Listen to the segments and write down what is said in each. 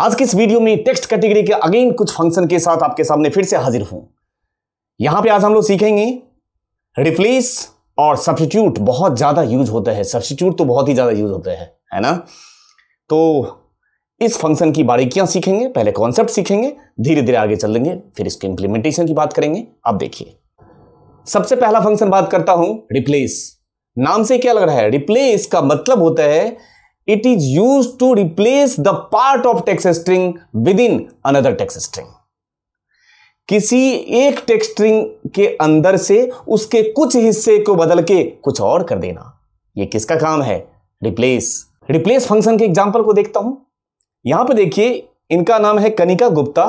आज के इस वीडियो में टेक्स्ट कैटेगरी के अगेन कुछ फंक्शन के साथ आपके सामने फिर से हाजिर हूं यहां पे आज हम लोग सीखेंगे रिप्लेस और सब्सिट्यूट बहुत ज्यादा यूज होता है सब्सिट्यूट तो बहुत ही ज्यादा यूज होता है है ना तो इस फंक्शन की बारीकियां सीखेंगे पहले कॉन्सेप्ट सीखेंगे धीरे धीरे आगे चलेंगे फिर इसके इंप्लीमेंटेशन की बात करेंगे आप देखिए सबसे पहला फंक्शन बात करता हूं रिप्लेस नाम से क्या लग रहा है रिप्लेस का मतलब होता है it is used to replace the part of text string within another text string. किसी एक टेक्स्ट स्ट्रिंग के अंदर से उसके कुछ हिस्से को बदल के कुछ और कर देना यह किसका काम है रिप्लेस रिप्लेस फंक्शन के एग्जांपल को देखता हूं यहां पर देखिए इनका नाम है कनिका गुप्ता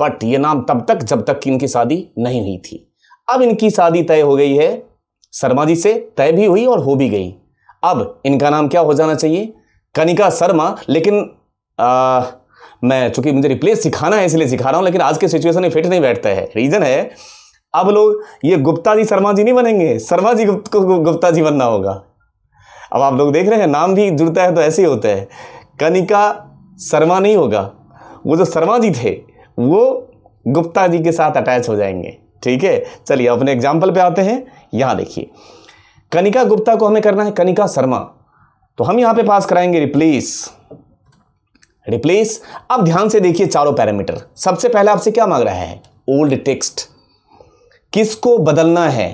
बट ये नाम तब तक जब तक इनकी शादी नहीं हुई थी अब इनकी शादी तय हो गई है शर्मा जी से तय भी हुई और हो भी गई अब इनका नाम क्या हो जाना चाहिए कनिका शर्मा लेकिन आ, मैं चूंकि मुझे रिप्लेस सिखाना है इसलिए सिखा रहा हूँ लेकिन आज के सिचुएशन में फिट नहीं बैठता है रीज़न है अब लोग ये गुप्ता जी शर्मा जी नहीं बनेंगे शर्मा जी गुप्त को गुप्ता जी बनना होगा अब आप लोग देख रहे हैं नाम भी जुड़ता है तो ऐसे ही होता है कनिका शर्मा नहीं होगा वो जो शर्मा जी थे वो गुप्ता जी के साथ अटैच हो जाएंगे ठीक है चलिए अपने एग्जाम्पल पे आते हैं यहाँ देखिए कनिका गुप्ता को हमें करना है कनिका शर्मा तो हम यहां पे पास कराएंगे रिप्लेस रिप्लेस अब ध्यान से देखिए चारों पैरामीटर सबसे पहले आपसे क्या मांग रहा है ओल्ड टेक्स्ट किसको बदलना है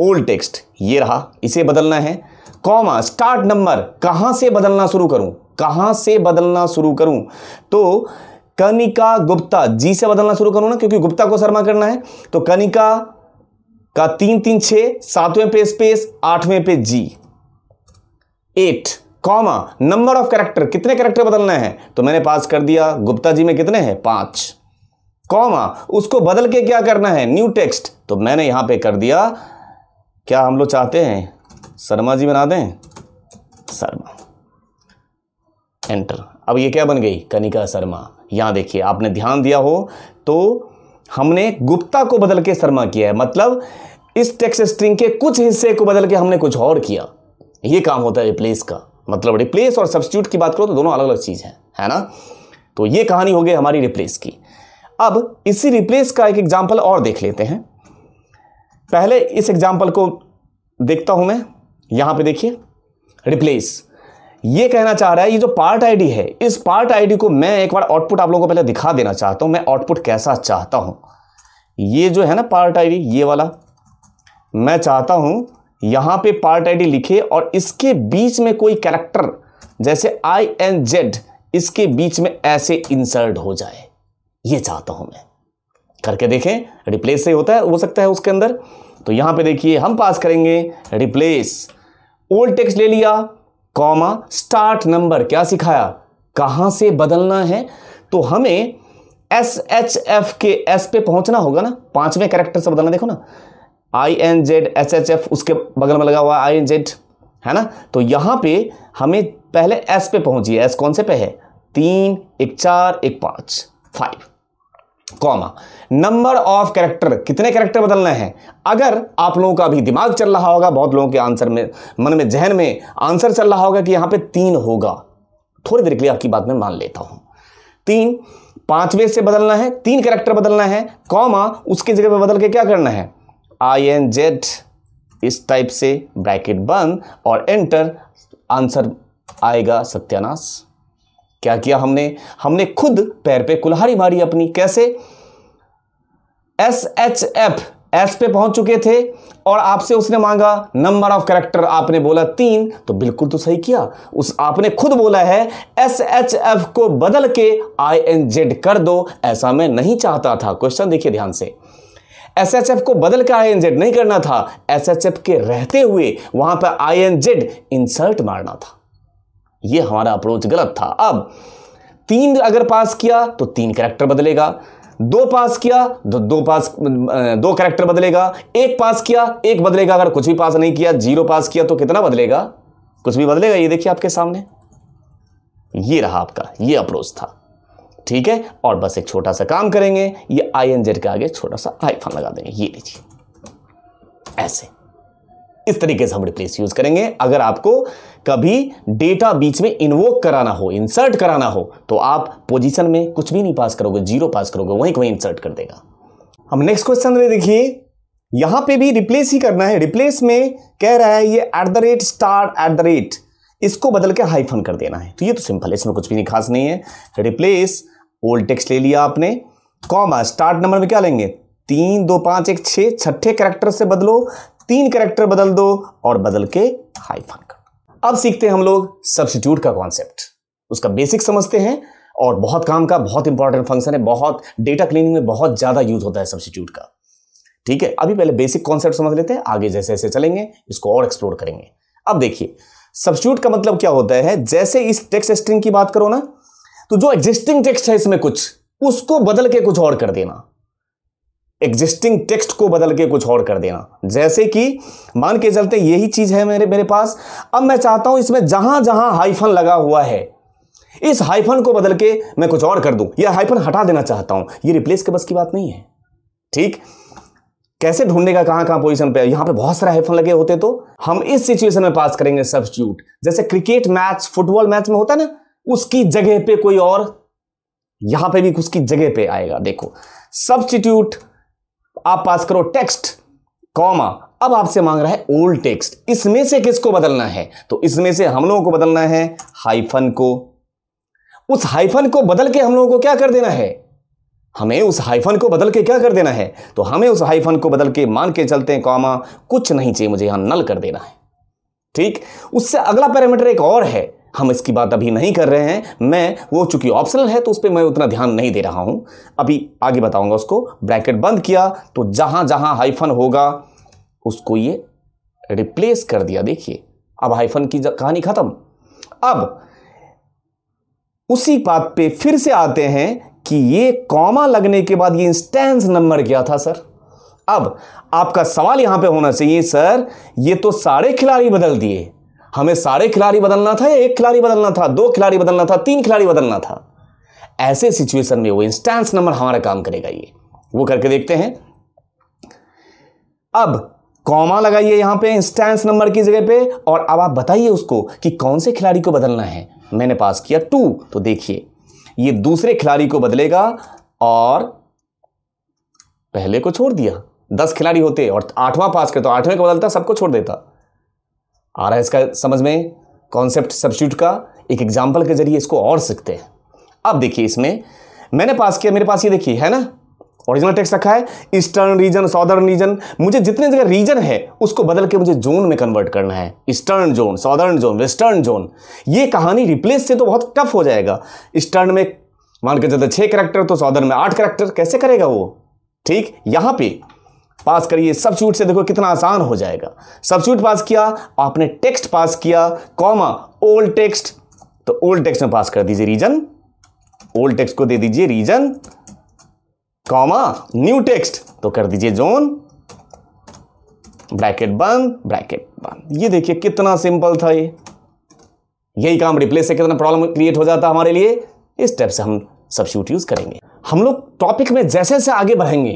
ओल्ड टेक्स्ट ये रहा इसे बदलना है कॉमा स्टार्ट नंबर कहां से बदलना शुरू करूं कहां से बदलना शुरू करूं तो कनिका गुप्ता जी से बदलना शुरू करूं ना क्योंकि गुप्ता को शर्मा करना है तो कनिका का तीन तीन छः सातवें पे स्पेस आठवें पे G eight comma number of character कितने कैरेक्टर बदलना है तो मैंने पास कर दिया गुप्ता जी में कितने हैं पांच कॉमा उसको बदल के क्या करना है न्यू टेक्स्ट तो मैंने यहां पे कर दिया क्या हम लोग चाहते हैं शर्मा जी बना दें शर्मा एंटर अब ये क्या बन गई कनिका शर्मा यहां देखिए आपने ध्यान दिया हो तो हमने गुप्ता को बदल के शर्मा किया है मतलब इस टेक्स्ट स्ट्रिंग के कुछ हिस्से को बदल के हमने कुछ और किया ये काम होता है रिप्लेस का मतलब रिप्लेस और सब्सिट्यूट की बात करो तो दोनों अलग अलग चीज़ है है ना तो ये कहानी हो गई हमारी रिप्लेस की अब इसी रिप्लेस का एक एग्जाम्पल और देख लेते हैं पहले इस एग्जाम्पल को देखता हूं मैं यहां पे देखिए रिप्लेस ये कहना चाह रहा है ये जो पार्ट आईडी है इस पार्ट आईडी को मैं एक बार आउटपुट आप लोगों को पहले दिखा देना चाहता हूं मैं आउटपुट कैसा चाहता हूं ये जो है ना पार्ट आईडी ये वाला मैं चाहता हूं यहां पे पार्ट आईडी लिखे और इसके बीच में कोई कैरेक्टर जैसे आई एन जेड इसके बीच में ऐसे इंसर्ट हो जाए ये चाहता हूं मैं करके देखें रिप्लेस से होता है हो सकता है उसके अंदर तो यहां पे देखिए हम पास करेंगे रिप्लेस ओल्ड टेक्स्ट ले लिया कॉमा स्टार्ट नंबर क्या सिखाया कहां से बदलना है तो हमें एस एच एफ के एस पे पहुंचना होगा ना पांचवें कैरेक्टर से बदलना देखो ना I N Z S H F उसके बगल में लगा हुआ आई एन जेड है ना तो यहां पे हमें पहले एस पे पहुंचिए एस कौन से पे है तीन एक चार एक पांच five comma number of character कितने कैरेक्टर बदलने हैं अगर आप लोगों का भी दिमाग चल रहा होगा बहुत लोगों के आंसर में मन में जहन में आंसर चल रहा होगा कि यहां पे तीन होगा थोड़ी देर के लिए आपकी बात में मान लेता हूं तीन पांचवे से बदलना है तीन कैरेक्टर बदलना है कॉमा उसकी जगह पर बदल के क्या करना है आई एन जेड इस टाइप से ब्रैकेट बंद और एंटर आंसर आएगा सत्यानाश क्या किया हमने हमने खुद पैर पे कुल्हाड़ी मारी अपनी कैसे एस एच एफ एस पे पहुंच चुके थे और आपसे उसने मांगा नंबर ऑफ करेक्टर आपने बोला तीन तो बिल्कुल तो सही किया उस आपने खुद बोला है एस एच एफ को बदल के आई एन जेड कर दो ऐसा मैं नहीं चाहता था क्वेश्चन देखिए ध्यान से एस एच एफ को बदल के आई एन जेड नहीं करना था एस एच एफ के रहते हुए वहां पर आई एन जेड इंसर्ट मारना था ये हमारा अप्रोच गलत था अब तीन अगर पास किया तो तीन करेक्टर बदलेगा दो पास किया तो दो पास दो करेक्टर बदलेगा एक पास किया एक बदलेगा अगर कुछ भी पास नहीं किया जीरो पास किया तो कितना बदलेगा कुछ भी बदलेगा ये देखिए आपके सामने ये रहा आपका ये अप्रोच था ठीक है और बस एक छोटा सा काम करेंगे ये आई एन जेड के आगे छोटा सा आईफोन लगा देंगे ये लीजिए ऐसे इस तरीके से हम रिप्लेस यूज करेंगे अगर आपको कभी डेटा बीच में इन्वोक कराना हो इंसर्ट कराना हो तो आप पोजीशन में कुछ भी नहीं पास करोगे जीरो पास करोगे वहीं वहीं इंसर्ट कर देगा हम नेक्स्ट क्वेश्चन में देखिए यहां पे भी रिप्लेस ही करना है रिप्लेस में कह रहा है ये at the rate star at the rate इसको बदल के हाईफन कर देना है तो ये तो सिंपल है इसमें कुछ भी नहीं खास नहीं है रिप्लेस ओल्ड टेक्स ले लिया आपने कॉमा स्टार्ट नंबर में क्या लेंगे तीन दो पांच एक छः छठे करेक्टर से बदलो तीन करेक्टर बदल दो और बदल के हाइफन कर अब सीखते हैं हम लोग सब्सिट्यूट का कॉन्सेप्ट उसका बेसिक समझते हैं और बहुत काम का बहुत इंपॉर्टेंट फंक्शन है बहुत डेटा क्लीनिंग में बहुत ज़्यादा यूज होता है सब्सिट्यूट का ठीक है अभी पहले बेसिक कॉन्सेप्ट समझ लेते हैं आगे जैसे जैसे चलेंगे इसको और एक्सप्लोर करेंगे अब देखिए सब्सिट्यूट का मतलब क्या होता है जैसे इस टेक्स्ट स्ट्रिंग की बात करो ना तो जो एग्जिस्टिंग टेक्स्ट है इसमें कुछ उसको बदल के कुछ और कर देना एग्जिस्टिंग टेक्स्ट को बदल के कुछ और कर देना जैसे कि मान के चलते यही चीज़ है मेरे मेरे पास अब मैं चाहता हूं इसमें जहां जहां हाइफन लगा हुआ है इस हाइफन को बदल के मैं कुछ और कर दूं या हाइफन हटा देना चाहता हूं ये रिप्लेस के बस की बात नहीं है ठीक कैसे ढूंढने का कहां कहां पोजिशन पे यहां पे बहुत सारे हाइफन लगे होते तो हम इस सिचुएशन में पास करेंगे सब्स्टिट्यूट जैसे क्रिकेट मैच फुटबॉल मैच में होता है ना उसकी जगह पे कोई और यहां पे भी उसकी जगह पे आएगा देखो सब्स्टिट्यूट आप पास करो टेक्स्ट कॉमा अब आपसे मांग रहा है ओल्ड टेक्स्ट इसमें से किसको बदलना है तो इसमें से हम लोगों को बदलना है हाइफन को उस हाइफन को बदल के हम लोगों को क्या कर देना है हमें उस हाइफन को बदल के क्या कर देना है तो हमें उस हाइफन को बदल के मान के चलते हैं कॉमा कुछ नहीं चाहिए मुझे यहां नल कर देना है ठीक उससे अगला पैरामीटर एक और है हम इसकी बात अभी नहीं कर रहे हैं मैं वो चूंकि ऑप्शनल है तो उस पर मैं उतना ध्यान नहीं दे रहा हूं अभी आगे बताऊंगा उसको ब्रैकेट बंद किया तो जहां जहां हाइफन होगा उसको ये रिप्लेस कर दिया देखिए अब हाइफन की कहानी ख़त्म अब उसी बात पे फिर से आते हैं कि ये कॉमा लगने के बाद ये इंस्टेंस नंबर क्या था सर अब आपका सवाल यहां पे होना चाहिए सर ये तो सारे खिलाड़ी बदल दिए हमें सारे खिलाड़ी बदलना था या एक खिलाड़ी बदलना था दो खिलाड़ी बदलना था तीन खिलाड़ी बदलना था ऐसे सिचुएशन में वो इंस्टेंस नंबर हमारा काम करेगा ये वो करके देखते हैं अब कॉमा लगाइए यहां पे इंस्टेंस नंबर की जगह पे और अब आप बताइए उसको कि कौन से खिलाड़ी को बदलना है मैंने पास किया टू तो देखिए ये दूसरे खिलाड़ी को बदलेगा और पहले को छोड़ दिया दस खिलाड़ी होते और आठवां पास करता तो आठवें को बदलता सबको छोड़ देता आ रहा है इसका समझ में कॉन्सेप्ट सब्सिट्यूट का एक एग्जाम्पल के जरिए इसको और सीखते हैं अब देखिए इसमें मैंने पास किया मेरे पास ये देखिए है ना ओरिजिनल टेक्स्ट रखा है ईस्टर्न रीजन सॉदर्न रीजन मुझे जितने जगह रीजन है उसको बदल के मुझे जोन में कन्वर्ट करना है eastern zone southern zone western zone ये कहानी रिप्लेस से तो बहुत टफ हो जाएगा ईस्टर्न में मान के चलते छः करेक्टर तो सॉदर्न में आठ करेक्टर कैसे करेगा वो ठीक यहाँ पे पास करिए सब सूट से देखो कितना आसान हो जाएगा सब सूट पास किया आपने टेक्स्ट पास किया कॉमा ओल्ड टेक्स्ट तो ओल्ड टेक्स्ट में पास कर दीजिए रीजन ओल्ड टेक्स्ट को दे दीजिए रीजन कॉमा न्यू टेक्स्ट तो कर दीजिए जोन ब्रैकेट बंद ब्रैकेट बंद ये देखिए कितना सिंपल था ये यही काम रिप्लेस से कितना प्रॉब्लम क्रिएट हो जाता हमारे लिए इस स्टेप से हम सब शूट यूज करेंगे हम लोग टॉपिक में जैसे जैसे आगे बढ़ेंगे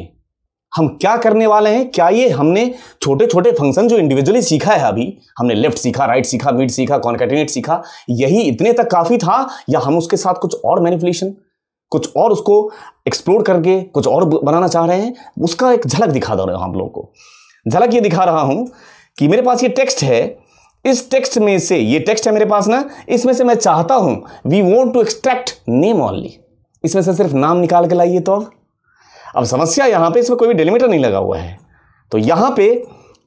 हम क्या करने वाले हैं क्या ये हमने छोटे छोटे फंक्शन जो इंडिविजुअली सीखा है अभी हमने लेफ्ट सीखा राइट सीखा मिड सीखा कॉन्केटिनेट सीखा यही इतने तक काफ़ी था या हम उसके साथ कुछ और मैनिपुलेशन कुछ और उसको एक्सप्लोर करके कुछ और बनाना चाह रहे हैं उसका एक झलक दिखा दे रहा हूँ हम लोग को झलक ये दिखा रहा हूं कि मेरे पास ये टेक्स्ट है इस टेक्स्ट में से ये टेक्स्ट है मेरे पास ना इसमें से मैं चाहता हूं we want to extract name only इसमें से सिर्फ नाम निकाल के लाइए तो अब अब समस्या यहां पे इसमें कोई भी डेलीमीटर नहीं लगा हुआ है तो यहां पे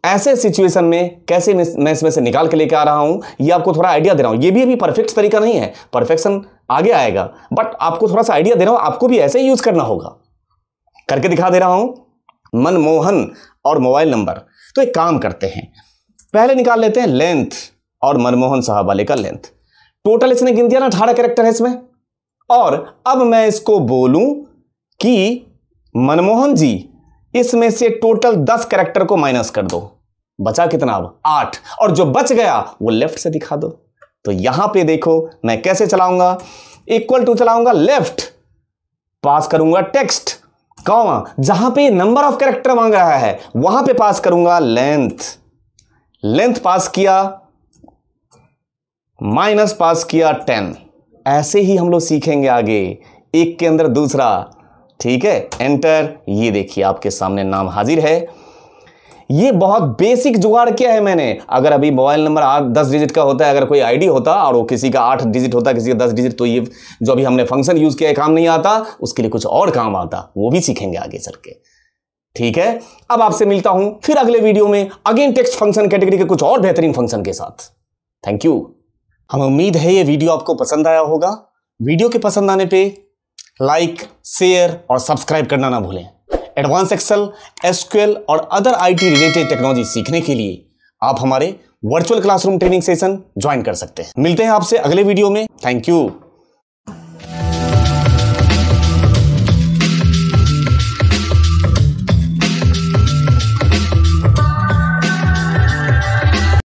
ऐसे सिचुएशन में कैसे मैं इसमें से निकाल के लेके आ रहा हूं ये आपको थोड़ा आइडिया दे रहा हूं ये भी अभी परफेक्ट तरीका नहीं है परफेक्शन आगे आएगा बट आपको थोड़ा सा आइडिया दे रहा हूं आपको भी ऐसे यूज़ करना होगा करके दिखा दे रहा हूं मनमोहन और मोबाइल नंबर तो एक काम करते हैं पहले निकाल लेते हैं लेंथ और मनमोहन साहब वाले का लेंथ टोटल इसने गिन दिया ना अठारह कैरेक्टर है इसमें और अब मैं इसको बोलूं कि मनमोहन जी इसमें से टोटल दस करेक्टर को माइनस कर दो बचा कितना अब आठ और जो बच गया वो लेफ्ट से दिखा दो तो यहां पे देखो मैं कैसे चलाऊंगा इक्वल टू चलाऊंगा लेफ्ट पास करूंगा टेक्स्ट कौन जहां पे नंबर ऑफ करेक्टर मांग रहा है वहां पे पास करूंगा लेंथ लेंथ पास किया माइनस पास किया टेन ऐसे ही हम लोग सीखेंगे आगे एक के अंदर दूसरा ठीक है एंटर ये देखिए आपके सामने नाम हाजिर है ये बहुत बेसिक जुगाड़ किया है मैंने अगर अभी मोबाइल नंबर आठ दस डिजिट का होता है अगर कोई आईडी होता और वो किसी का आठ डिजिट होता किसी का दस डिजिट तो ये जो अभी हमने फंक्शन यूज़ किया है काम नहीं आता उसके लिए कुछ और काम आता वो भी सीखेंगे आगे चल के ठीक है अब आपसे मिलता हूं फिर अगले वीडियो में अगेन टेक्स्ट फंक्शन कैटेगरी के कुछ और बेहतरीन फंक्शन के साथ थैंक यू हमें उम्मीद है ये वीडियो आपको पसंद आया होगा वीडियो के पसंद आने पर लाइक शेयर और सब्सक्राइब करना ना भूलें एडवांस एक्सेल एसक्यूएल और अदर आईटी रिलेटेड टेक्नोलॉजी सीखने के लिए आप हमारे virtual classroom training session join कर सकते हैं मिलते हैं आपसे अगले वीडियो में थैंक यू